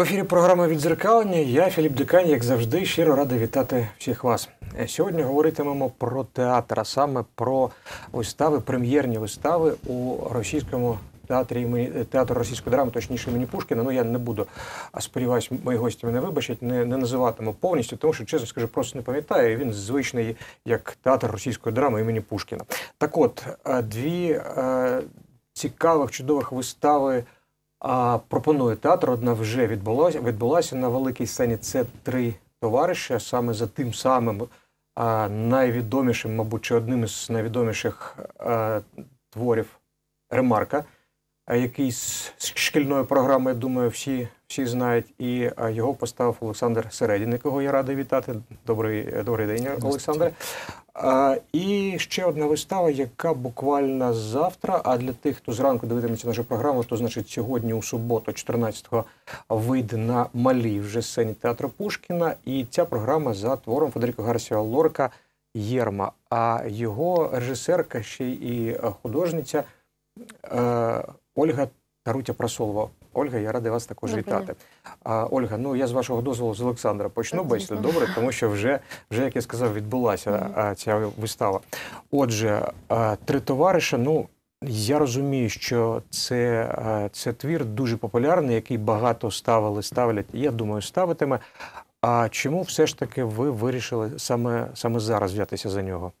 В ефірі програми відзеркалення. Я Філіп Дикань, як завжди, щиро радий вітати всіх вас. Е, сьогодні говоритимемо про театр, а саме про вистави, прем'єрні вистави у російському театрі імені е, театру російської драми, точніше імені Пушкіна. Ну я не буду сподіваюсь, мої гості мене вибачать, не не називатиму повністю, тому що чесно скажу, просто не пам'ятаю. Він звичний як театр російської драми імені Пушкіна. Так, от е, дві цікавих чудових вистави. Пропоную театр. Одна вже відбулася відбулася на великій сцені. Це три товариші саме за тим самим е, найвідомішим, мабуть, чи одним із найвідоміших е, творів Ремарка, е, який з шкільної програми, я думаю, всі всі знають. І його поставив Олександр Середін, якого я радий вітати. Добрий добрий день, Олександре. І ще одна вистава, яка буквально завтра. А для тих, хто зранку дивитиметься нашу програму, то значить сьогодні у суботу, 14-го, вийде на малій вже сцені театру Пушкіна. І ця програма за твором Федеріко Гарсіо Лорка Єрма. А його режисерка ще і художниця е, Ольга Тарутя Прасолова. Ольга, я радий вас також Добре. вітати. А, Ольга, ну я з вашого дозволу з Олександра почну бесіду. Добре, тому що вже вже як я сказав, відбулася а, ця вистава. Отже, а, три товариша. Ну я розумію, що це а, це твір дуже популярний, який багато ставили, ставлять. Я думаю, ставитиме. А чому все ж таки ви вирішили саме саме зараз взятися за нього?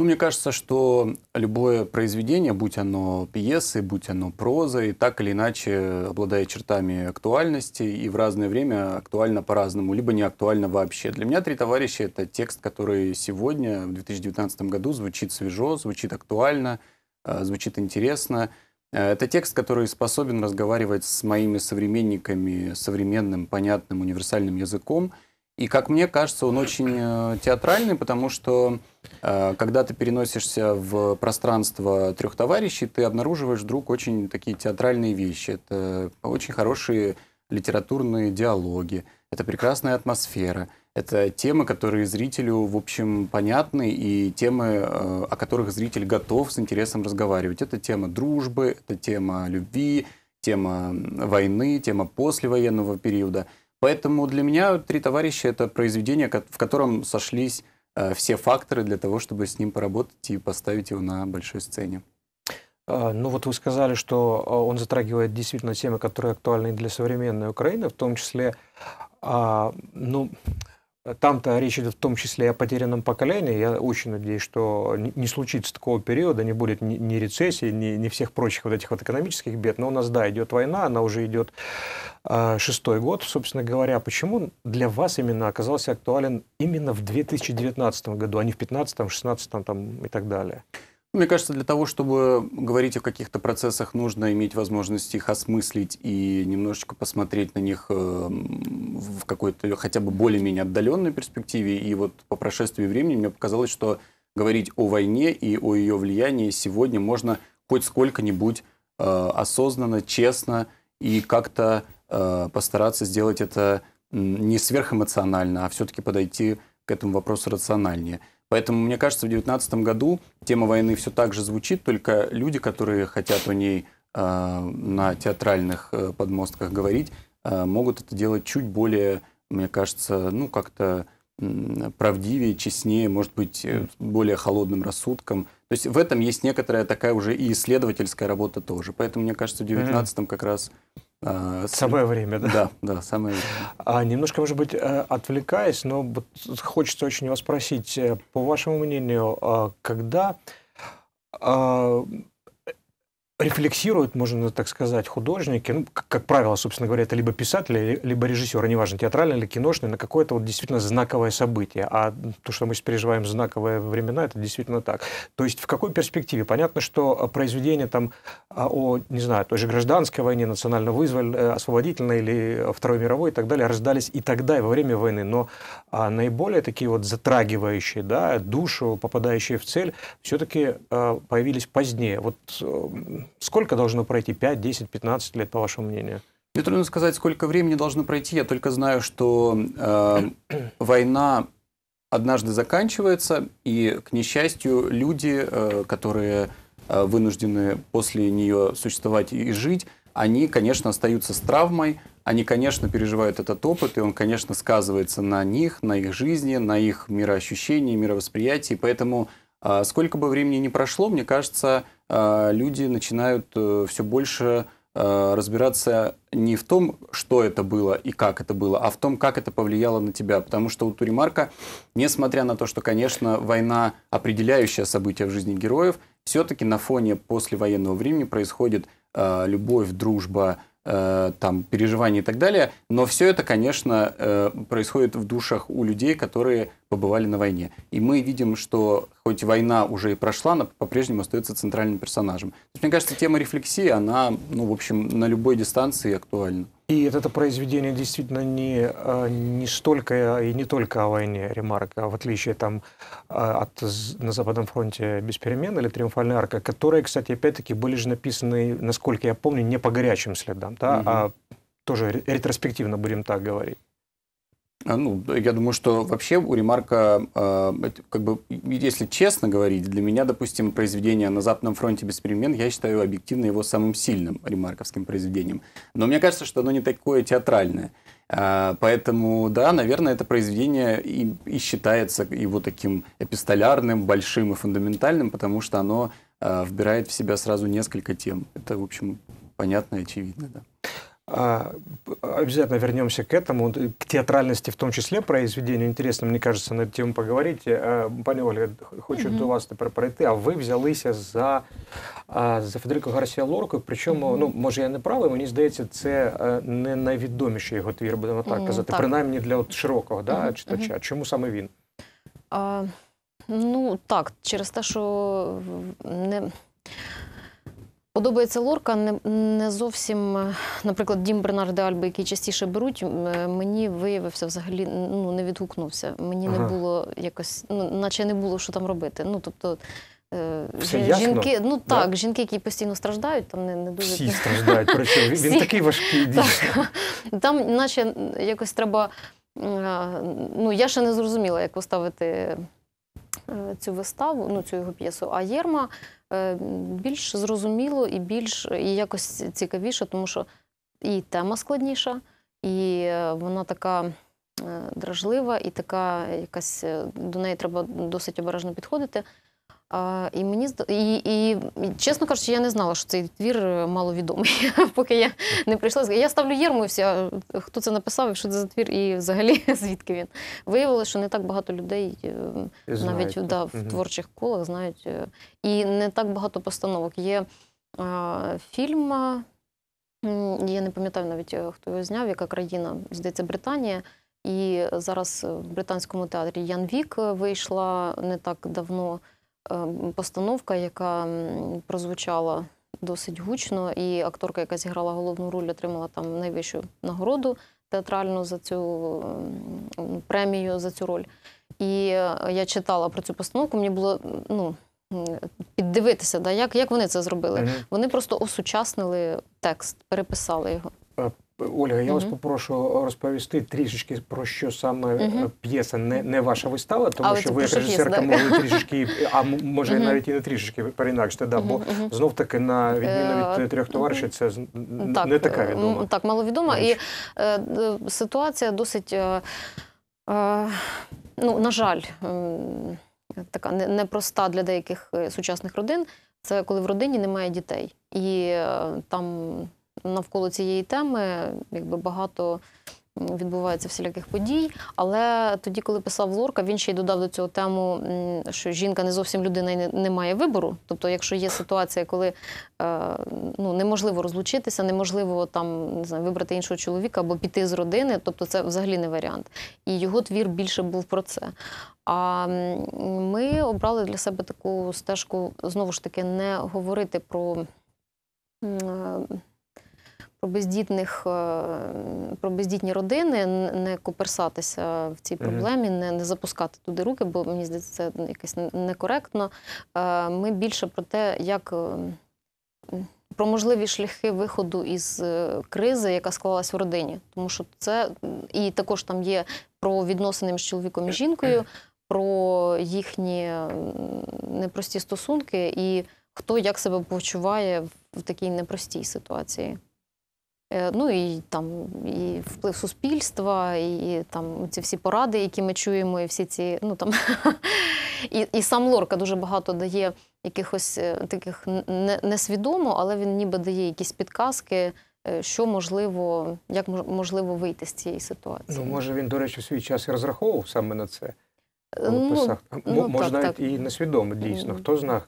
Ну, мне кажется, что любое произведение, будь оно пьесы, будь оно проза, и так или иначе обладает чертами актуальности и в разное время актуально по-разному, либо не актуально вообще. Для меня «Три товарища» — это текст, который сегодня, в 2019 году, звучит свежо, звучит актуально, э, звучит интересно. Э, это текст, который способен разговаривать с моими современниками современным, понятным, универсальным языком — и, как мне кажется, он очень э, театральный, потому что э, когда ты переносишься в пространство трех товарищей, ты обнаруживаешь вдруг очень такие театральные вещи. Это очень хорошие литературные диалоги, это прекрасная атмосфера, это темы, которые зрителю, в общем, понятны, и темы, э, о которых зритель готов с интересом разговаривать. Это тема дружбы, это тема любви, тема войны, тема послевоенного периода – Поэтому для меня «Три товарища» — это произведение, в котором сошлись э, все факторы для того, чтобы с ним поработать и поставить его на большой сцене. А, ну вот вы сказали, что а, он затрагивает действительно темы, которые актуальны для современной Украины, в том числе, а, ну, там-то речь идет в том числе о потерянном поколении. Я очень надеюсь, что не случится такого периода, не будет ни, ни рецессии, ни, ни всех прочих вот этих вот экономических бед. Но у нас, да, идет война, она уже идет э, шестой год, собственно говоря. Почему для вас именно оказался актуален именно в 2019 году, а не в 2015, 2016 там, и так далее? Мне кажется, для того, чтобы говорить о каких-то процессах, нужно иметь возможность их осмыслить и немножечко посмотреть на них эм, в какой-то хотя бы более-менее отдаленной перспективе. И вот по прошествии времени мне показалось, что говорить о войне и о ее влиянии сегодня можно хоть сколько-нибудь э, осознанно, честно и как-то э, постараться сделать это не сверхэмоционально, а все-таки подойти к этому вопросу рациональнее. Поэтому, мне кажется, в 2019 году тема войны все так же звучит, только люди, которые хотят о ней э, на театральных э, подмостках говорить, э, могут это делать чуть более, мне кажется, ну как-то правдивее, честнее, может быть, э, более холодным рассудком. То есть в этом есть некоторая такая уже и исследовательская работа тоже. Поэтому, мне кажется, в 19 mm-hmm. как раз а, самое время, да? Да, да, самое время. А немножко, может быть, э, отвлекаясь, но хочется очень вас спросить, э, по вашему мнению, а, когда а, рефлексируют, можно так сказать, художники, ну, как, как правило, собственно говоря, это либо писатели, либо режиссеры, неважно, театральные или киношные, на какое-то вот действительно знаковое событие. А то, что мы переживаем знаковые времена, это действительно так. То есть в какой перспективе? Понятно, что а, произведение там а, о, не знаю, той же гражданской войне, национально вызвали, э, освободительной или э, Второй мировой и так далее, рождались и тогда, и во время войны. Но а, наиболее такие вот затрагивающие, да, душу, попадающие в цель, все-таки а, э, появились позднее. Вот Сколько должно пройти? 5, 10, 15 лет, по вашему мнению? Мне трудно сказать, сколько времени должно пройти. Я только знаю, что э, война однажды заканчивается, и, к несчастью, люди, э, которые э, вынуждены после нее существовать и жить, они, конечно, остаются с травмой, они, конечно, переживают этот опыт, и он, конечно, сказывается на них, на их жизни, на их мироощущении, мировосприятии. Поэтому, э, сколько бы времени ни прошло, мне кажется, Э, люди начинают э, все больше э, разбираться не в том, что это было и как это было, а в том, как это повлияло на тебя. Потому что у Туримарка, несмотря на то, что, конечно, война определяющее событие в жизни героев, все-таки на фоне послевоенного времени происходит любовь, дружба, там, переживания и так далее. Но все это, конечно, происходит в душах у людей, которые побывали на войне. И мы видим, что хоть война уже и прошла, она по-прежнему остается центральным персонажем. мне кажется, тема рефлексии, она, ну, в общем, на любой дистанции актуальна. И это произведение действительно не, а, не столько а, и не только о войне Ремарка, а в отличие там, от «На Западном фронте без перемен» или «Триумфальная арка», которые, кстати, опять-таки были же написаны, насколько я помню, не по горячим следам, да, угу. а тоже ретроспективно будем так говорить. А, ну, я думаю, что вообще у Ремарка, а, как бы, если честно говорить, для меня, допустим, произведение «На Западном фронте без перемен» я считаю объективно его самым сильным ремарковским произведением. Но мне кажется, что оно не такое театральное. А, поэтому, да, наверное, это произведение и, и считается его таким эпистолярным, большим и фундаментальным, потому что оно вбирает в себя сразу несколько тем. Это, в общем, понятно и очевидно, да. Обязательно вернемся к этому, к театральности в том числе произведению. Интересно, мне кажется, на эту тему поговорить. Э, Пані Ольга, хочу mm -hmm. до вас тепер перейти, а ви взялися за за Федерико Гарсія Лорко. Причому, mm -hmm. ну, може, я не правий, мені здається, це е, не найвідоміший його твір, будемо так казати, mm -hmm. принаймні для от широкого да, читача. Чому саме він? А, Ну, так, через те, що не. Подобається лорка не зовсім, е, наприклад, дім Бернарди Альби, який частіше беруть, е, мені виявився взагалі ну, не відгукнувся. Мені ага. не було якось, ну наче не було що там робити. Ну тобто. Е, Все ясно? ну так, да? жінки, які постійно страждають, там не не дуже. Всі страждають, причому він такий важкий дійсно. Там, наче якось треба. Ну, я ще не зрозуміла, як поставити цю виставу, ну цю його п'єсу. А Єрма Е, більш зрозуміло і більш і якось цікавіше, тому що і тема складніша, і е, вона така е, дражлива, і така якась до неї треба досить обережно підходити. А, І мені і, і, чесно кажучи, я не знала, що цей твір е, маловідомий. Поки я не прийшла. Я ставлю єрму, всі хто це написав, і що це за твір, і взагалі звідки він. Виявилося, що не так багато людей е, навіть да, в творчих колах знають. Е, і не так багато постановок. Є а, фільм, я не пам'ятаю навіть, хто його зняв, яка країна, здається, Британія. І зараз в британському театрі Ян Вік вийшла не так давно. Ем, постановка, яка прозвучала досить гучно, і акторка, яка зіграла головну роль, отримала там найвищу нагороду театральну за цю ем, премію за цю роль. І е, я читала про цю постановку, мені було ну, піддивитися, да, як як вони це зробили. Угу. Вони просто осучаснили текст, переписали його. Е, Ольга, я угу. вас попрошу розповісти трішечки про що саме угу. п'єса, не не ваша вистава, тому а що ви режисерка може трішечки, а може угу. навіть і не трішечки перінакште, да, бо знов таки на відміну від е, трьох товаришів, це так, не така е, відома. Так, маловідома. І е, ситуація досить, е, е, ну, на жаль, ем, така непроста для деяких сучасних родин. Це коли в родині немає дітей. І там навколо цієї теми, якби багато. Відбувається всіляких подій, але тоді, коли писав Лорка, він ще й додав до цього тему, що жінка не зовсім людина і не має вибору. Тобто, якщо є ситуація, коли е, ну, неможливо розлучитися, неможливо там не знаю, вибрати іншого чоловіка або піти з родини, тобто це взагалі не варіант. І його твір більше був про це. А ми обрали для себе таку стежку знову ж таки не говорити про. Е, про бездітних, е, про бездітні родини, не коперсатися в цій проблемі, не не запускати туди руки, бо мені здається, це якесь некоректно. Е, ми більше про те, як е, про можливі шляхи виходу із кризи, яка склалась в родині, тому що це і також там є про відносини між чоловіком і жінкою, про їхні непрості стосунки і хто як себе почуває в такій непростій ситуації. Е, ну і там і вплив суспільства, і там ці всі поради, які ми чуємо, і всі ці ну там і і сам Лорка дуже багато дає якихось е, таких несвідомо, але він ніби дає якісь підказки, е, що можливо, як можливо вийти з цієї ситуації. Ну може він, до речі, свій час і розраховував саме на це. Ну, ну, Можна так, так. і несвідомо дійсно. Хто знає,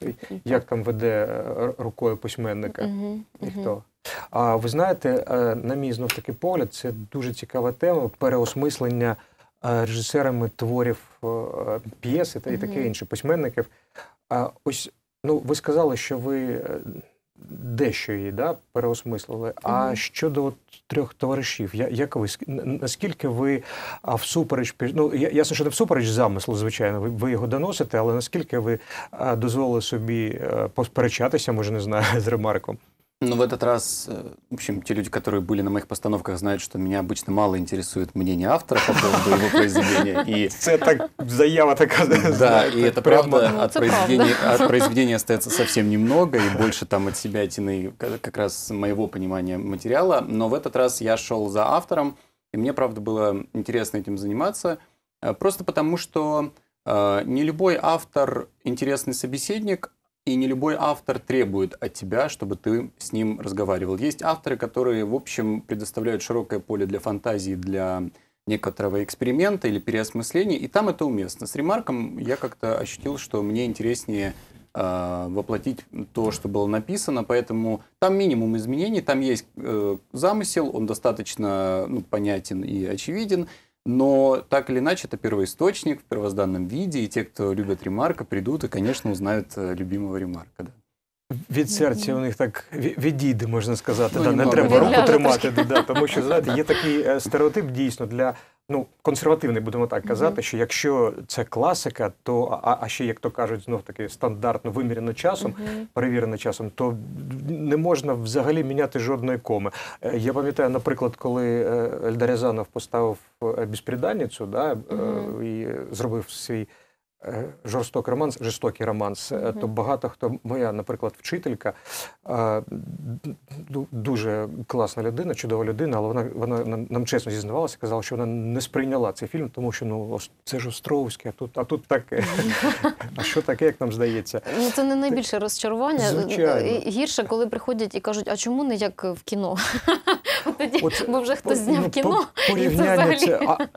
як там веде рукою письменника? Угу, Ніхто. А ви знаєте, е, на мій знов таки погляд, це дуже цікава тема переосмислення е, режисерами творів е, п'єси та і таке інше письменників. Ось ну ви сказали, що ви дещо її да, переосмислили. А щодо от трьох товаришів, як ви наскільки ви всупереч ну, ясно, що не всупереч замислу, звичайно, ви його доносите, але наскільки ви дозволили собі посперечатися, може не знаю, з ремарком? Ну в этот раз, э, в общем, те люди, которые были на моих постановках, знают, что меня обычно мало интересует мнение автора по поводу его произведения. И... Это заява такая. Да, и это правда, ну, от произведения, от произведения остается совсем немного, и больше там от себя тяны как раз моего понимания материала. Но в этот раз я шел за автором, и мне, правда, было интересно этим заниматься, э, просто потому что э, не любой автор интересный собеседник, и не любой автор требует от тебя, чтобы ты с ним разговаривал. Есть авторы, которые, в общем, предоставляют широкое поле для фантазии, для некоторого эксперимента или переосмысления, и там это уместно. С ремарком я как-то ощутил, что мне интереснее э, воплотить то, что было написано, поэтому там минимум изменений, там есть э, замысел, он достаточно ну, понятен и очевиден, Но так или иначе, это первоисточник в первозданном виде, и те, кто любит Ремарка, придут и, конечно, узнают э, любимого Ремарка. Да від серця у них так відійде, можна сказати. Та, ну, не треба руку тримати, да, тому що знаєте, є такий е, стереотип дійсно для ну консервативний, будемо так казати, що якщо це класика, то а, а ще як то кажуть, знов таки стандартно вимірено часом, перевірено часом, то не можна взагалі міняти жодної коми. Е, я пам'ятаю, наприклад, коли е, Ельдар Рязанов поставив безприданницю, да, і зробив свій. Е, жорстокий романс, жорстокий романс, mm -hmm. Е, то багато хто, моя, наприклад, вчителька е, дуже класна людина, чудова людина, але вона вона нам чесно зізнавалася, казала, що вона не сприйняла цей фільм, тому що ну це ж Островське, а тут а тут таке. А що таке, як нам здається? Ну це не найбільше розчарування. Звичайно. Гірше, коли приходять і кажуть, а чому не як в кіно? Тоді, бо вже хтось зняв ну, кіно. і це взагалі...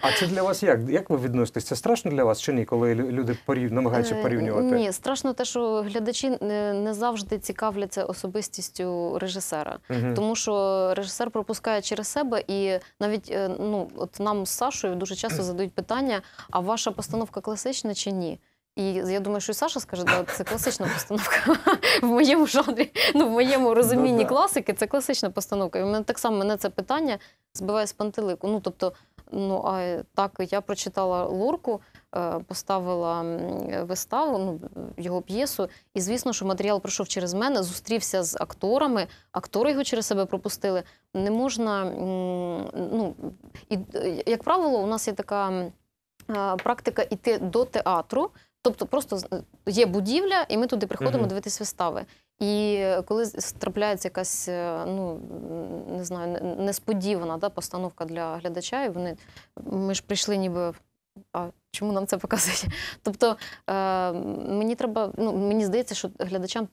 А це для вас як? Як ви відноситесь? Це страшно для вас чи ні, коли люди порів... намагаються е, порівнювати? Ні, страшно те, що глядачі не завжди цікавляться особистістю режисера, угу. тому що режисер пропускає через себе, і навіть е, ну от нам з Сашою дуже часто задають питання: а ваша постановка класична чи ні? І я думаю, що і Саша скаже, да, це класична постановка в моєму жанрі, ну в моєму розумінні ну класики, це класична постановка. І в мене так само мене це питання збиває з пантелику. Ну тобто. Ну а е, так я прочитала Лурку, е, поставила е, виставу, ну його п'єсу, і звісно, що матеріал пройшов через мене, зустрівся з акторами. Актори його через себе пропустили. Не можна ну і як правило, у нас є така практика йти до театру. Тобто просто є будівля, і ми туди приходимо mm -hmm. дивитись вистави. І коли трапляється якась е, ну не знаю, несподівана да, постановка для глядача, і вони ми ж прийшли, ніби а чому нам це показують? Тобто е, мені треба, ну мені здається, що глядачам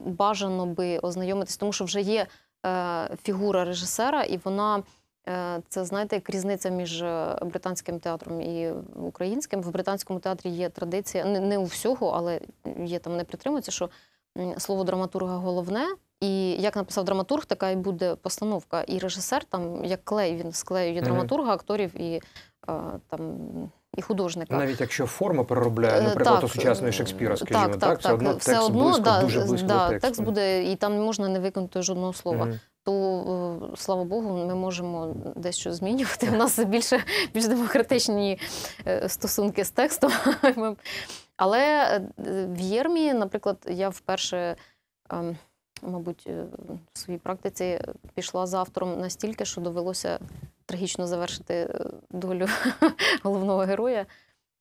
бажано би ознайомитись, тому що вже є е, фігура режисера, і вона. Е, це знаєте, як різниця між е, британським театром і українським. В британському театрі є традиція, не, не у всього, але є там не притримується, що слово драматурга головне. І як написав драматург, така і буде постановка. І режисер там як клей, він склеює драматурга, акторів і е, там і художника. Навіть якщо форма переробляє, е, наприклад, так, сучасної Шекспіра, скажімо, так, так, так, так все одно близько, да, дуже близько да, тексту. текст буде, і там не можна не викинути жодного слова. Mm -hmm. То е, слава Богу, ми можемо дещо змінювати. У нас більше більш демократичні стосунки з текстом. Але е, в Єрмі, наприклад, я вперше, ем, мабуть, е, в своїй практиці пішла з автором настільки, що довелося трагічно завершити е, долю головного героя.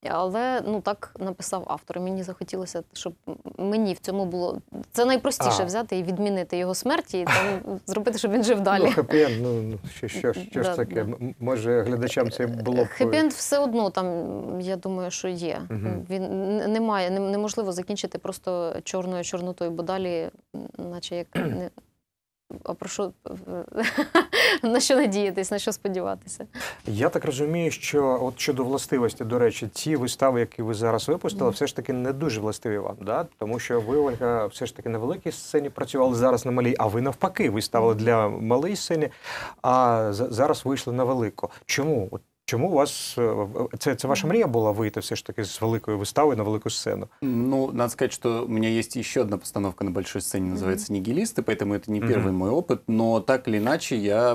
Але ну так написав автор. Мені захотілося, щоб мені в цьому було це найпростіше а. взяти і відмінити його смерть і там зробити, щоб він жив ну, далі. Ну, хеппі-енд, ну що що, що да, ж таке? Да. Може, глядачам це було б... Хеппі-енд все одно там. Я думаю, що є. Угу. Він немає, неможливо закінчити просто чорною чорнотою, бо далі, наче як не про що на що надіятись, на що сподіватися. Я так розумію, що от щодо властивості, до речі, ці вистави, які ви зараз випустили, все ж таки не дуже властиві вам, да? тому що ви, Ольга, все ж таки на великій сцені працювали зараз на малій, а ви навпаки виставили для малої сцені, а зараз вийшли на велику. Чому? От Чому у вас це це ваша мрія була вийти все ж таки з великої выставы на великую сцену? Ну, надо сказать, что у меня есть еще одна постановка на большой сцене, называется «Нигилисты», поэтому это не первый мой опыт, но так или иначе я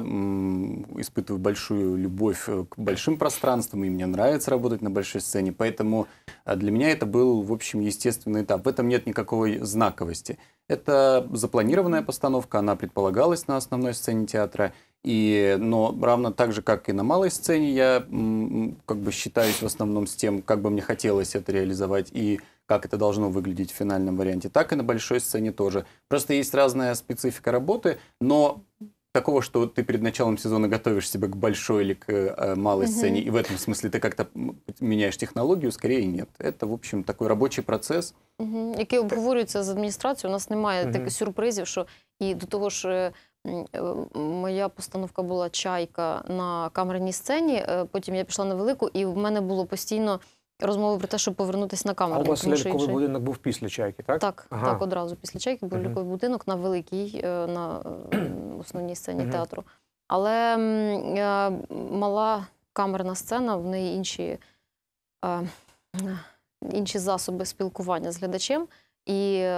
испытываю большую любовь э, к большим пространствам, и мне нравится работать на большой сцене, поэтому э, для меня это был, в общем, естественный этап. В этом нет никакой знаковости. Это запланированная постановка, она предполагалась на основной сцене театра – и, но равно так же, как и на малой сцене, я как бы считаюсь в основном с тем, как бы мне хотелось это реализовать и как это должно выглядеть в финальном варианте, так и на большой сцене тоже. Просто есть разная специфика работы, но такого, что ты перед началом сезона готовишь себя к большой или к э, малой угу. сцене, и в этом смысле ты как-то меняешь технологию, скорее нет. Это, в общем, такой робочий процес. Угу. Який обговорюється з адміністрацією, у нас немає угу. таких сюрпризів, що і до того ж Е, моя постановка була чайка на камерній сцені. Е, потім я пішла на велику, і в мене було постійно розмови про те, щоб повернутися на камеру. А у вас ляльковий будинок був після чайки, так? Так, ага. так, одразу після чайки був ляльковий uh -huh. будинок на великій, е, на основній сцені uh -huh. театру. Але мала камерна сцена, в неї інші, інші засоби спілкування з глядачем. І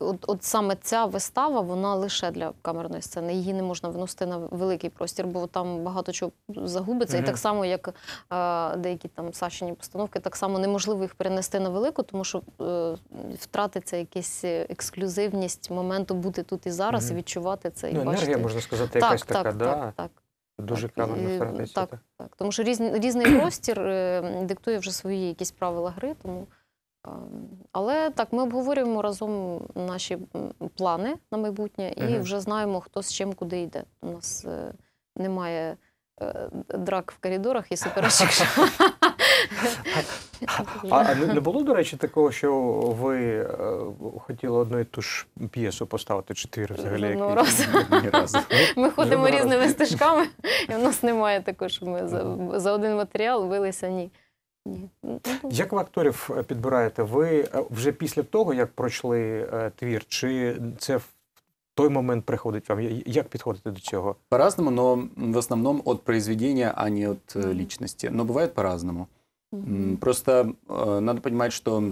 От, от саме ця вистава, вона лише для камерної сцени. Її не можна виносити на великий простір, бо там багато чого загубиться. Mm І так само, як е, деякі там сашені постановки, так само неможливо їх перенести на велику, тому що е, втратиться якась е, ексклюзивність моменту бути тут і зараз, mm і відчувати це. і ну, бачити. можна сказати, так, якась так, така. Так, да? так, так. Дуже камерна втратиться. Так, так, так. Тому що різний, різний простір е, диктує вже свої якісь правила гри. тому... Е, але так, ми обговорюємо разом наші плани на майбутнє і угу. вже знаємо, хто з чим куди йде. У нас е, немає е, драк в коридорах і суперечок. А не було, до речі, такого, що ви е, хотіли одну і ту ж п'єсу поставити чотири взагалі? Ми ходимо різними стежками, і в нас немає такого, що ми за один матеріал билися ні. Ну, як ви акторів е, підбираєте? Ви е, вже після того, як пройшли е, твір, чи це в той момент приходить вам? Як підходите до цього? По-разному, але в основному от произведения, а не от личности. Но бывает по-разному. Просто э, надо понимать, що.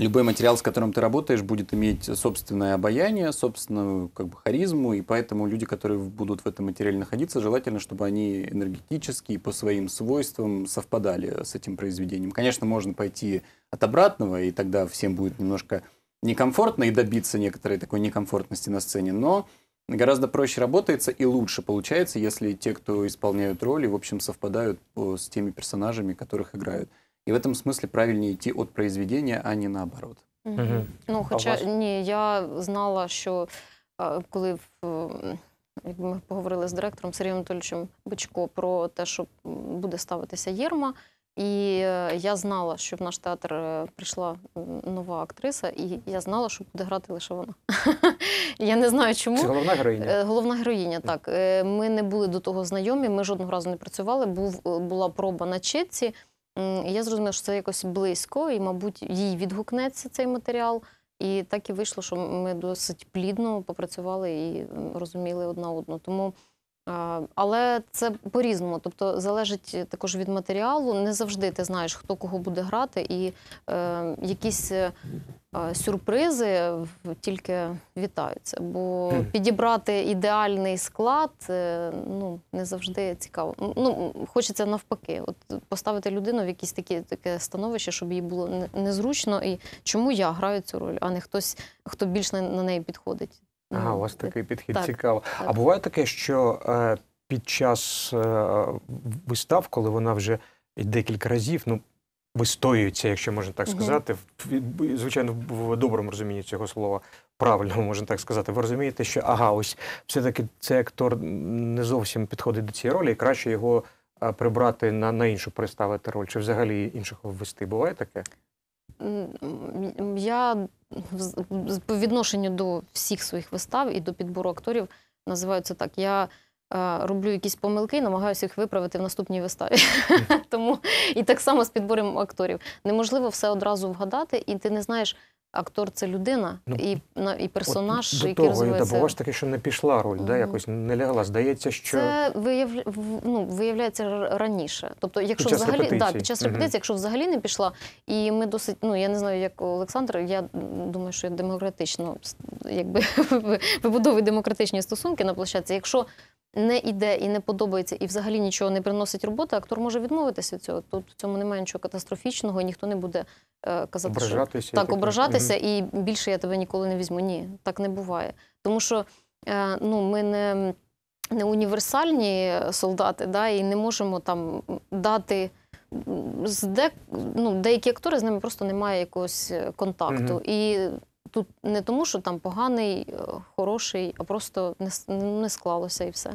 любой материал, с которым ты работаешь, будет иметь собственное обаяние, собственную как бы, харизму, и поэтому люди, которые будут в этом материале находиться, желательно, чтобы они энергетически и по своим свойствам совпадали с этим произведением. Конечно, можно пойти от обратного, и тогда всем будет немножко некомфортно и добиться некоторой такой некомфортности на сцене, но гораздо проще работается и лучше получается, если те, кто исполняют роли, в общем, совпадают э, с теми персонажами, которых играют. І в этом смысле правильнее идти от произведения, а не наоборот. Угу. Ну, хоча а ні, я знала, що коли ми поговорили з директором Сергієм Анатольовичем Бичко про те, що буде ставитися Єрма. І е, я знала, що в наш театр е, прийшла нова актриса, і я знала, що буде грати лише вона. я не знаю, чому Це головна героїня. Е, головна героїня, так ми не були до того знайомі. Ми жодного разу не працювали. Був була проба на Четці я зрозуміла, що це якось близько, і, мабуть, їй відгукнеться цей матеріал. І так і вийшло, що ми досить плідно попрацювали і розуміли одна одну. Тому Е, але це по-різному, тобто залежить також від матеріалу. Не завжди ти знаєш, хто кого буде грати, і е, якісь е, сюрпризи тільки вітаються. Бо підібрати ідеальний склад е, ну, не завжди цікаво. Ну, Хочеться навпаки, от поставити людину в якесь таке таке становище, щоб їй було незручно. І чому я граю цю роль, а не хтось, хто більш на, на неї підходить. Ага, ну, у вас такий підхід так, цікаво. Так. А буває таке, що е, під час е, вистав, коли вона вже декілька разів, ну вистоюється, якщо можна так сказати, в, звичайно, в доброму розумінні цього слова, правильно можна так сказати. Ви розумієте, що ага, ось все-таки цей актор не зовсім підходить до цієї ролі, і краще його е, прибрати на на іншу представити роль, чи взагалі іншого ввести. Буває таке? я по відношенню до всіх своїх вистав і до підбору акторів називаю це так. Я е, Роблю якісь помилки і намагаюся їх виправити в наступній виставі. Тому і так само з підбором акторів. Неможливо все одразу вгадати, і ти не знаєш, Актор це людина ну, і і персонаж, от до який розвивається. До ж таки, що не пішла роль, mm да, якось не лягла. Здається, що це вияв... ну, виявляється раніше. Тобто, якщо під час взагалі да, під час репетиції, mm якщо взагалі не пішла, і ми досить, ну я не знаю, як Олександр, я думаю, що я демократично, якби вибудовую демократичні стосунки на площадці. Якщо не йде і не подобається, і взагалі нічого не приносить робота, актор може відмовитися від цього. Тут в цьому немає нічого катастрофічного, і ніхто не буде е, казати, ображатися що так, ображатися, і більше я тебе ніколи не візьму. Ні, так не буває. Тому що е, ну, ми не не універсальні солдати, да, і не можемо там дати. З де, ну, деякі актори з ними просто немає якогось е, контакту. Угу. І Тут не тому, що там поганий, хороший, а просто не, не склалося і все.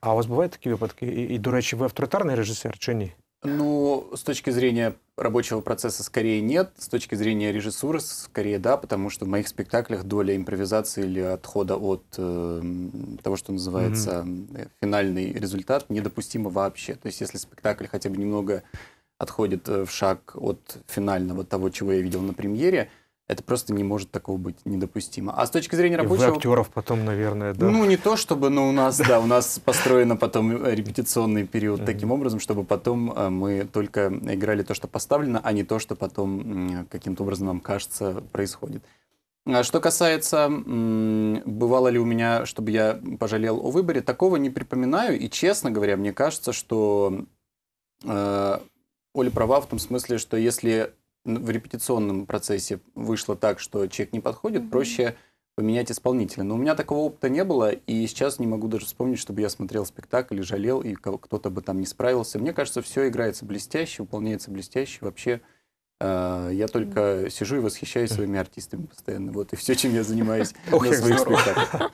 А у вас бувають такі випадки? І, і, до речі, ви авторитарний режисер чи ні? Ну, с точки зрения рабочего процесса скорее нет, с точки зрения режиссуры скорее да, потому что в моих спектаклях доля импровизации или отхода от э, того, что называется mm-hmm. финальный результат, недопустима вообще. То есть если спектакль хотя бы немного отходит э, в шаг от финального того, чего я видел на премьере, это просто не может такого быть недопустимо. А с точки зрения рабочего... И вы актеров потом, наверное, да? Ну, не то чтобы, но у нас, да, у нас построено потом репетиционный период таким образом, чтобы потом э, мы только играли то, что поставлено, а не то, что потом каким-то образом нам кажется происходит. А что касается, бывало ли у меня, чтобы я пожалел о выборе, такого не припоминаю. И, честно говоря, мне кажется, что э, Оля права в том смысле, что если в репетиционном процессе вышло так, что человек не подходит, mm-hmm. проще поменять исполнителя. Но у меня такого опыта не было, и сейчас не могу даже вспомнить, чтобы я смотрел спектакль и жалел, и кто-то бы там не справился. Мне кажется, все играется блестяще, выполняется блестяще. Вообще, э, я только mm-hmm. сижу и восхищаюсь своими артистами постоянно. Вот и все, чем я занимаюсь на своих спектаклях.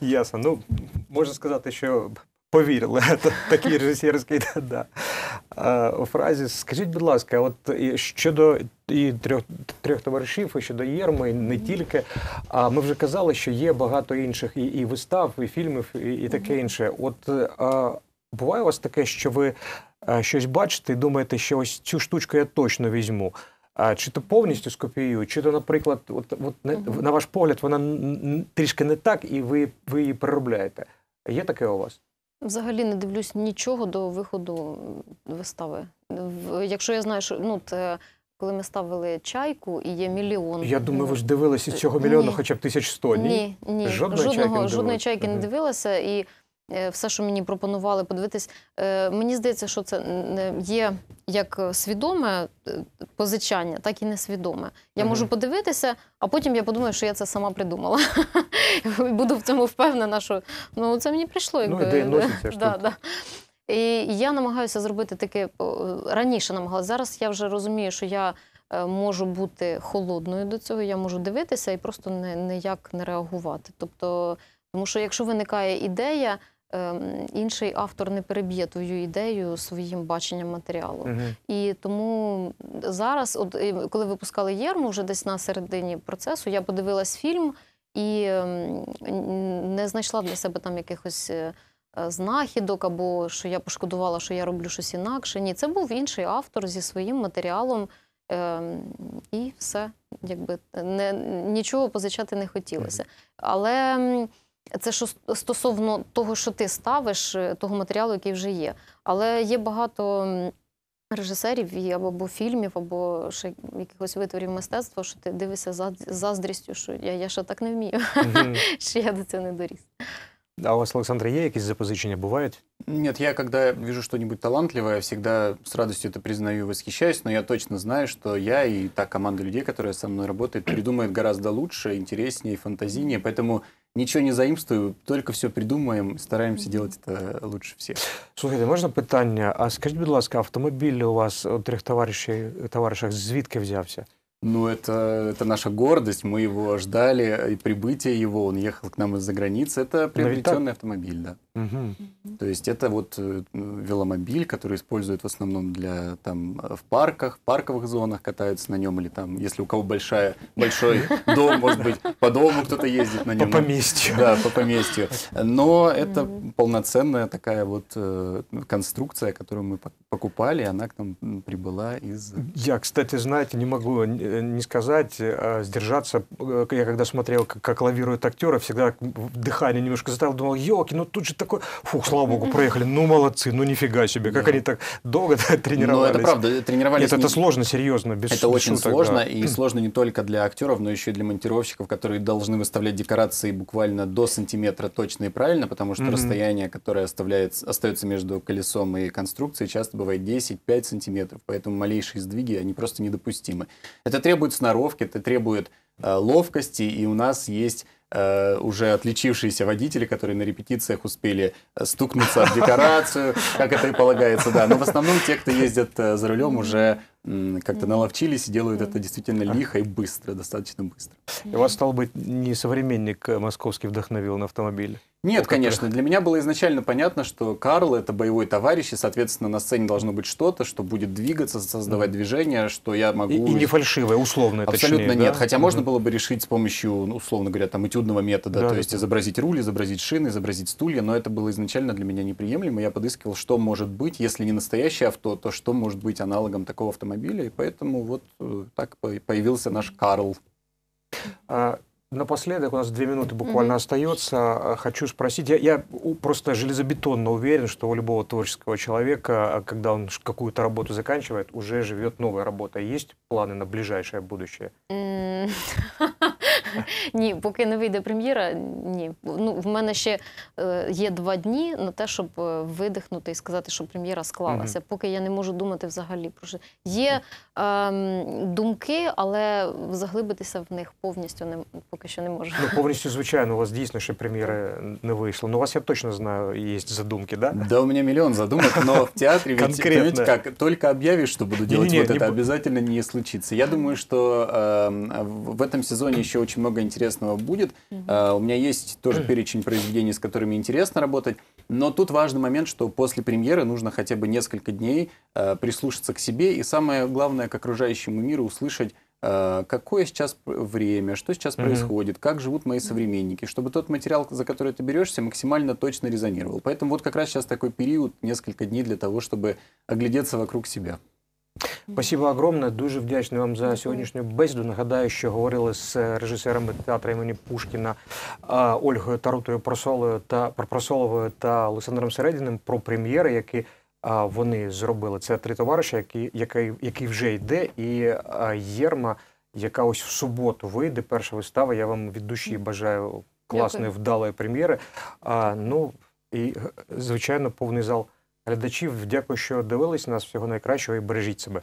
Ясно. Ну, можно сказать еще поверил. Это такие режиссерские, да. Е, у фразі Скажіть, будь ласка, от щодо і трьох трьох товаришів і щодо Єрми, і не тільки. А ми вже казали, що є багато інших і і вистав, і фільмів, і, і таке інше. От е, а, буває у вас таке, що ви е, щось бачите, і думаєте, що ось цю штучку я точно візьму. А чи то повністю скопіюю, чи то, наприклад, от от не, на ваш погляд, вона трішки не так, і ви ви її переробляєте. Є таке у вас? Взагалі не дивлюсь нічого до виходу вистави. Якщо я знаю, що ну це. Коли ми ставили чайку і є мільйон. Я думаю, ви ж е, дивилися з цього е, мільйону ні. хоча б тисяч сто, ні? Ні, ні. Жодної жодного чайки не, жодної чайки не дивилася. І Е, все, що мені пропонували подивитись, е, мені здається, що це є як свідоме е, позичання, так і несвідоме. Я mm можу подивитися, а потім я подумаю, що я це сама придумала. Буду в цьому впевнена, що ну це мені прийшло. Ну, як... Ну, ідеї носяться. Да, да. І я намагаюся зробити таке раніше намагалася. Зараз я вже розумію, що я можу бути холодною до цього, я можу дивитися і просто не ніяк не реагувати. Тобто, тому що якщо виникає ідея. Ем, інший автор не переб'є твою ідею своїм баченням матеріалу. Угу. І тому зараз, от коли випускали єрму, вже десь на середині процесу, я подивилась фільм і ем, не знайшла для себе там якихось е, знахідок, або що я пошкодувала, що я роблю щось інакше. Ні, це був інший автор зі своїм матеріалом. Ем, і все, якби не нічого позичати не хотілося. Але це що стосовно того, що ти ставиш, е, того матеріалу, який вже є. Але є багато режисерів і або фільмів, або ще якихось витворів мистецтва, що ти дивишся з заздрістю, що я я ще так не вмію, що я до цього не доріс. А у вас, Александр, є якісь запозичення бывают? Нет, я когда вижу что-нибудь талантливое, всегда с радостью это признаю и восхищаюсь, но я точно знаю, что я и та команда людей, которая со мной работает, придумает гораздо лучше, интереснее, фантазийнее, поэтому ничего не заимствую, только все придумаем, стараемся делать это лучше всех. Слушайте, а можно питання? А скажите, будь ласка, автомобіль у вас у трьох товаришів, товаришах звідки взялся? Ну, это, это наша гордость, мы его ждали, и прибытие его, он ехал к нам из-за границы, это приобретенный автомобиль, да. Угу. То есть это вот э, веломобиль, который используют в основном для там э, в парках, в парковых зонах катаются на нем или там, если у кого большая большой дом, может быть, по дому кто-то ездит на нем. По поместью. Да, по поместью. Но это полноценная такая вот э, конструкция, которую мы покупали, она к нам прибыла из. Я, кстати, знаете, не могу не сказать, а сдержаться. Я когда смотрел, как лавируют актеры, всегда дыхание немножко заставил, думал, елки, ну тут же так такой, фух, слава богу, проехали, ну молодцы, ну нифига себе, как да. они так долго тренировались. Ну это правда, тренировались. Нет, не... это сложно, серьезно, без Это без очень шуток, сложно, да. и сложно не только для актеров, но еще и для монтировщиков, которые должны выставлять декорации буквально до сантиметра точно и правильно, потому что mm-hmm. расстояние, которое оставляется, остается между колесом и конструкцией, часто бывает 10-5 сантиметров, поэтому малейшие сдвиги, они просто недопустимы. Это требует сноровки, это требует э, ловкости, и у нас есть Э, уже отличившиеся водители, которые на репетициях успели э, стукнуться в декорацию, как это и полагается, да. Но в основном те, кто ездят э, за рулем, уже как-то наловчились и делают это действительно а. лихо и быстро, достаточно быстро. И вас, стал быть, не современник московский вдохновил на автомобиль? Нет, которых... конечно. Для меня было изначально понятно, что Карл это боевой товарищ, и, соответственно, на сцене должно быть что-то, что будет двигаться, создавать движение, что я могу... И, и не фальшивое, условно, Абсолютно точнее, нет. Да? Хотя mm можно было бы решить с помощью, ну, условно говоря, там, этюдного метода, да, то есть изобразить руль, изобразить шины, изобразить стулья, но это было изначально для меня неприемлемо. Я подыскивал, что может быть, если не настоящее авто, то что может быть аналогом такого автомобиля, и поэтому вот э, так появился наш Карл. А, Напоследок, у нас две минуты буквально mm-hmm. остается. Хочу спросить, я, я просто железобетонно уверен, что у любого творческого человека, когда он какую-то работу заканчивает, уже живет новая работа. Есть планы на ближайшее будущее? Ні, поки не вийде прем'єра, ні. Ну, В мене ще е, є два дні на те, щоб е, видихнути і сказати, що прем'єра склалася. mm Поки я не можу думати взагалі про що. Є е, думки, але заглибитися в них повністю не поки що не можу. Ну, повністю, звичайно, у вас дійсно ще прем'єри не вийшло. Ну, у вас, я точно знаю, є задумки, да? Да, у меня миллион задумок, но в театре ведь, Конкретно. понимаете, как только объявишь, что буду делать вот это, бу- обязательно не случится. Я думаю, что э, в этом сезоне еще очень много интересного будет. Э, у меня есть тоже перечень произведений, с которыми интересно работать. Но тут важный момент, что после премьеры нужно хотя бы несколько дней э, прислушаться к себе и самое главное, к окружающему миру услышать Э, какое сейчас время, что сейчас mm-hmm. происходит, как живут мои современники, чтобы тот материал, за который ты берешься, максимально точно резонировал. Поэтому вот как раз сейчас такой период, несколько дней для того, чтобы оглядеться вокруг себя. Спасибо огромное. Дуже вдячний вам за сьогоднішню бесіду. Нагадаю, що говорили з е, режисерами театру імені Пушкіна е, Ольгою Тарутою Просолою та Просоловою та Олександром Середіним про прем'єри, які вони зробили це три товариша, які який, який вже йде, і єрма, яка ось в суботу вийде. Перша вистава. Я вам від душі бажаю класної вдалої прем'єри. А ну і звичайно, повний зал глядачів. Дякую, що дивились нас. Всього найкращого і бережіть себе.